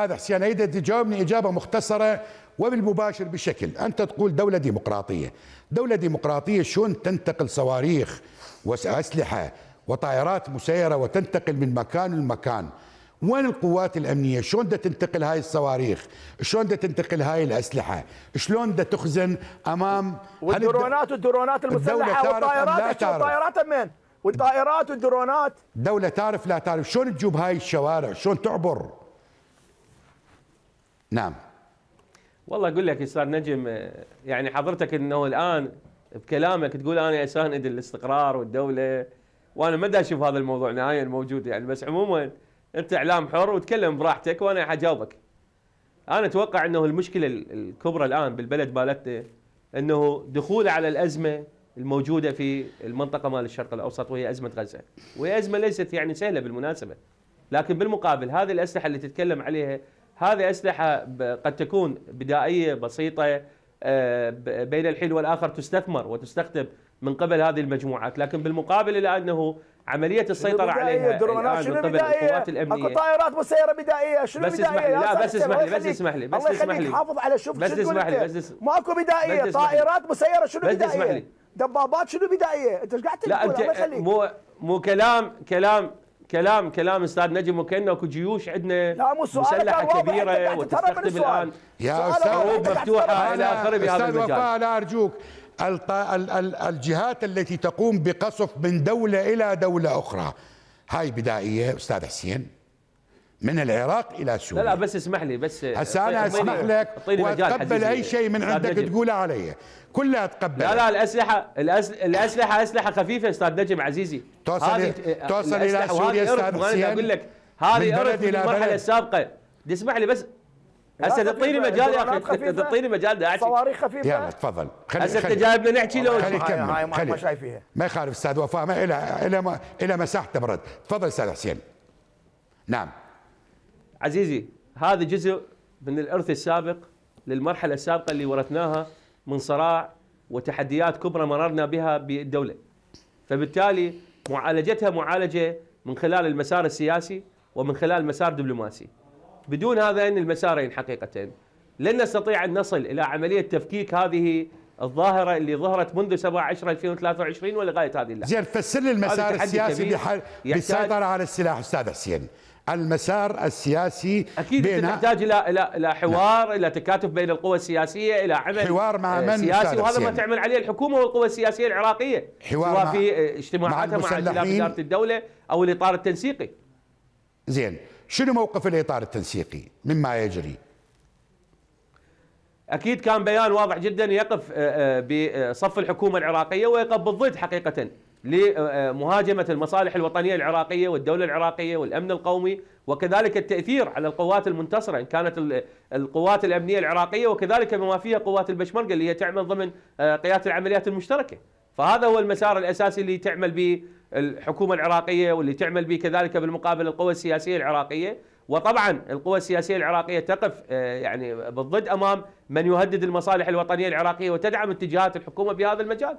هذا حسين عيدة تجاوبني اجابه مختصره وبالمباشر بشكل، انت تقول دوله ديمقراطيه، دوله ديمقراطيه شلون تنتقل صواريخ واسلحه وطائرات مسيره وتنتقل من مكان لمكان؟ وين القوات الامنيه؟ شلون ده تنتقل هاي الصواريخ؟ شلون ده تنتقل هاي الاسلحه؟ شلون ده تخزن امام والدرونات والدرونات المسلحه والطائرات الطائرات امين والطائرات والدرونات دوله تعرف لا تعرف شلون تجوب هاي الشوارع؟ شلون تعبر؟ نعم والله اقول لك استاذ نجم يعني حضرتك انه الان بكلامك تقول انا اساند الاستقرار والدوله وانا ما اشوف هذا الموضوع نهائيا موجود يعني بس عموما انت اعلام حر وتكلم براحتك وانا حجاوبك. انا اتوقع انه المشكله الكبرى الان بالبلد مالتنا انه دخول على الازمه الموجوده في المنطقه مال الشرق الاوسط وهي ازمه غزه، وهي ازمه ليست يعني سهله بالمناسبه. لكن بالمقابل هذه الاسلحه اللي تتكلم عليها هذه أسلحة قد تكون بدائية بسيطة آه، بين الحين والآخر تستثمر وتستخدم من قبل هذه المجموعات لكن بالمقابل إلى أنه عملية السيطرة عليها الآن من قبل القوات الأمنية اكو طائرات مسيرة بدائية شنو بس بدائية اسمح لا بس اسمح لي بس اسمح لي بس اسمح لي حافظ على شوف بس اسمح لي بس ماكو بدائية طائرات مسيرة شنو بدائية بس اسمح لي دبابات شنو بدائية انت ايش قاعد تقول لا انت مو مو كلام كلام كلام كلام استاذ نجم وكانه اكو جيوش عندنا لا مو مسلحه كبيره وتستخدم الان يا استاذ مفتوحه الى اخره بهذا المجال استاذ انا ارجوك الجهات التي تقوم بقصف من دوله الى دوله اخرى هاي بدائيه استاذ حسين من العراق الى سوريا لا لا بس اسمح لي بس هسه انا اسمح لك واتقبل اي شيء من عندك تقوله علي كلها تقبل لا لا الاسلحه الأسلحة, الاسلحه اسلحه خفيفه استاذ نجم عزيزي توصل توصل الى سوريا استاذ حسين اقول لك هذه ارض من المرحله السابقه اسمح لي بس هسه تعطيني مجال يا اخي تعطيني مجال صواريخ خفيفه يلا تفضل خلي هسه انت جايبنا نحكي لو خلي كمل ما شايفيها ما يخالف استاذ وفاء ما الى الى مساحته برد تفضل استاذ حسين نعم عزيزي هذا جزء من الارث السابق للمرحله السابقه اللي ورثناها من صراع وتحديات كبرى مررنا بها بالدوله. فبالتالي معالجتها معالجه من خلال المسار السياسي ومن خلال مسار دبلوماسي. بدون هذين المسارين حقيقه لن نستطيع ان نصل الى عمليه تفكيك هذه الظاهرة اللي ظهرت منذ 7 10 2023 ولغاية هذه اللحظة زين فسر لي المسار السياسي اللي بيسيطر على السلاح أستاذ حسين المسار السياسي اكيد بين تحتاج الى الى الى نعم. حوار نعم. الى تكاتف بين القوى السياسيه الى عمل حوار مع آه، من سياسي وهذا ما تعمل عليه الحكومه والقوى السياسيه العراقيه حوار سواء مع في اجتماعاتها مع, مع اداره الدوله او الاطار التنسيقي زين شنو موقف الاطار التنسيقي مما يجري؟ اكيد كان بيان واضح جدا يقف آه، آه، بصف الحكومه العراقيه ويقف بالضد حقيقه لمهاجمة المصالح الوطنية العراقية والدولة العراقية والأمن القومي وكذلك التأثير على القوات المنتصرة إن كانت القوات الأمنية العراقية وكذلك بما فيها قوات البشمركة اللي هي تعمل ضمن آه، قيادة العمليات المشتركة فهذا هو المسار الأساسي اللي تعمل به الحكومة العراقية واللي تعمل به كذلك بالمقابل القوى السياسية العراقية وطبعا القوى السياسيه العراقيه تقف آه، يعني بالضد امام من يهدد المصالح الوطنيه العراقيه وتدعم اتجاهات الحكومه بهذا المجال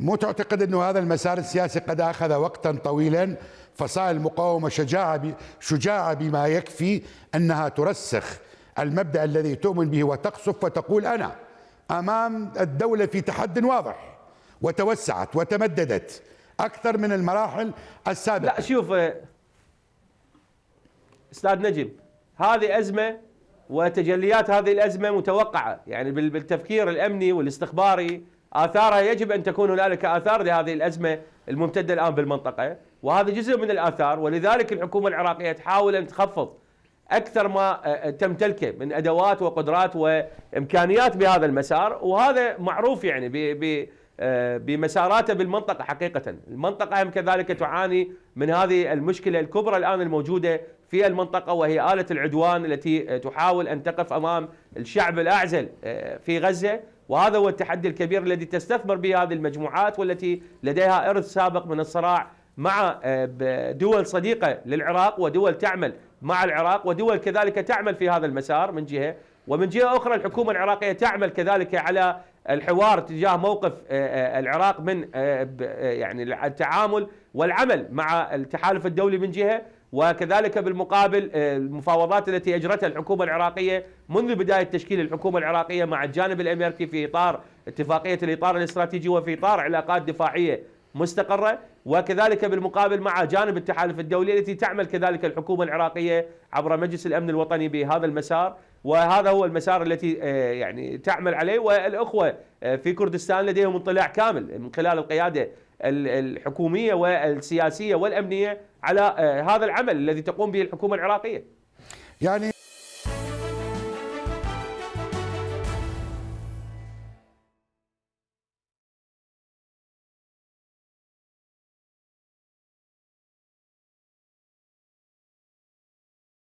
مو تعتقد انه هذا المسار السياسي قد أخذ وقتا طويلا فصائل المقاومة شجاعة, شجاعة بما يكفي أنها ترسخ المبدأ الذي تؤمن به وتقصف وتقول أنا أمام الدولة في تحد واضح وتوسعت وتمددت أكثر من المراحل السابقة لا شوف آه، استاذ نجم هذه أزمة وتجليات هذه الأزمة متوقعة يعني بالتفكير الأمني والاستخباري آثارها يجب أن تكون هنالك آثار لهذه الأزمة الممتدة الآن بالمنطقة وهذا جزء من الآثار ولذلك الحكومة العراقية تحاول أن تخفض أكثر ما آه، آه، تمتلكه من أدوات وقدرات وإمكانيات بهذا المسار وهذا معروف يعني ب آه، بمساراته بالمنطقة حقيقة المنطقة هم كذلك تعاني من هذه المشكلة الكبرى الآن الموجودة في المنطقة وهي آلة العدوان التي تحاول أن تقف أمام الشعب الأعزل في غزة وهذا هو التحدي الكبير الذي تستثمر به هذه المجموعات والتي لديها إرث سابق من الصراع مع آه، دول صديقة للعراق ودول تعمل مع العراق ودول كذلك تعمل في هذا المسار من جهة ومن جهة أخرى الحكومة العراقية تعمل كذلك على الحوار تجاه موقف آه، آه، العراق من يعني التعامل والعمل مع التحالف الدولي من جهه وكذلك بالمقابل آه، المفاوضات التي اجرتها الحكومه العراقيه منذ بدايه تشكيل الحكومه العراقيه مع الجانب الامريكي في اطار اتفاقيه الاطار الاستراتيجي وفي اطار علاقات دفاعيه مستقرة وكذلك بالمقابل مع جانب التحالف الدولي التي تعمل كذلك الحكومة العراقية عبر مجلس الأمن الوطني بهذا المسار وهذا هو المسار التي آه، يعني تعمل عليه والأخوة آه، في كردستان لديهم اطلاع كامل من خلال القيادة الحكومية والسياسية والأمنية على آه، هذا العمل الذي تقوم به الحكومة العراقية يعني